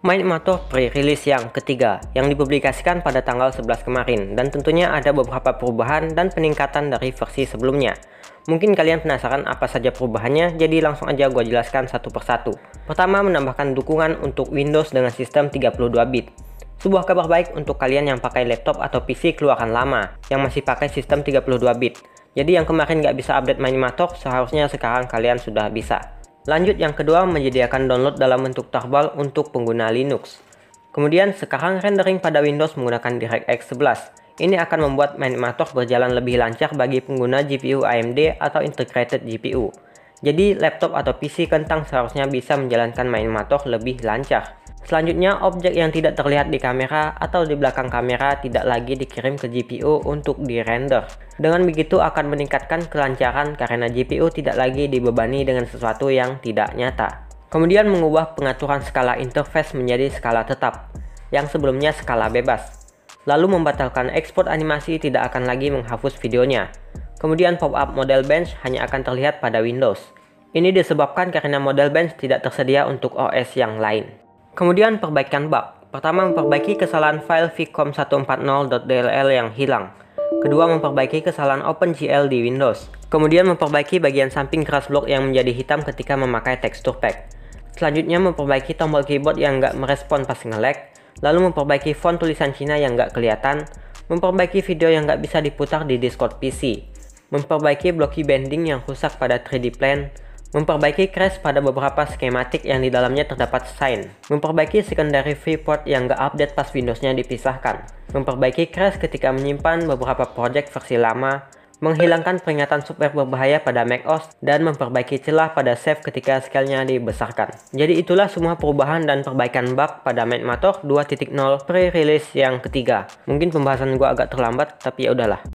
MindMator pre-release yang ketiga yang dipublikasikan pada tanggal 11 kemarin dan tentunya ada beberapa perubahan dan peningkatan dari versi sebelumnya. Mungkin kalian penasaran apa saja perubahannya, jadi langsung aja gua jelaskan satu persatu. Pertama, menambahkan dukungan untuk Windows dengan sistem 32-bit. Sebuah kabar baik untuk kalian yang pakai laptop atau PC keluaran lama, yang masih pakai sistem 32-bit. Jadi yang kemarin nggak bisa update MindMator, seharusnya sekarang kalian sudah bisa. Lanjut yang kedua menyediakan download dalam bentuk tarball untuk pengguna Linux. Kemudian sekarang rendering pada Windows menggunakan DirectX 11. Ini akan membuat animator berjalan lebih lancar bagi pengguna GPU AMD atau integrated GPU. Jadi laptop atau PC kentang seharusnya bisa menjalankan animator lebih lancar. Selanjutnya, objek yang tidak terlihat di kamera atau di belakang kamera tidak lagi dikirim ke GPU untuk di render. Dengan begitu akan meningkatkan kelancaran karena GPU tidak lagi dibebani dengan sesuatu yang tidak nyata. Kemudian mengubah pengaturan skala interface menjadi skala tetap, yang sebelumnya skala bebas. Lalu membatalkan ekspor animasi tidak akan lagi menghapus videonya. Kemudian pop-up model bench hanya akan terlihat pada Windows. Ini disebabkan karena model bench tidak tersedia untuk OS yang lain. Kemudian perbaikan bug. Pertama, memperbaiki kesalahan file vcom140.dll yang hilang. Kedua, memperbaiki kesalahan OpenGL di Windows. Kemudian memperbaiki bagian samping keras blok yang menjadi hitam ketika memakai tekstur pack. Selanjutnya, memperbaiki tombol keyboard yang nggak merespon pas nge-lag. Lalu memperbaiki font tulisan Cina yang nggak kelihatan. Memperbaiki video yang nggak bisa diputar di Discord PC. Memperbaiki blocky bending yang rusak pada 3D Plan Memperbaiki crash pada beberapa skematik yang di dalamnya terdapat sign. Memperbaiki secondary viewport yang gak update pas windowsnya dipisahkan. Memperbaiki crash ketika menyimpan beberapa project versi lama. Menghilangkan peringatan software berbahaya pada macOS dan memperbaiki celah pada save ketika scale-nya dibesarkan. Jadi itulah semua perubahan dan perbaikan bug pada MacMator 2.0 pre-release yang ketiga. Mungkin pembahasan gua agak terlambat tapi ya udahlah.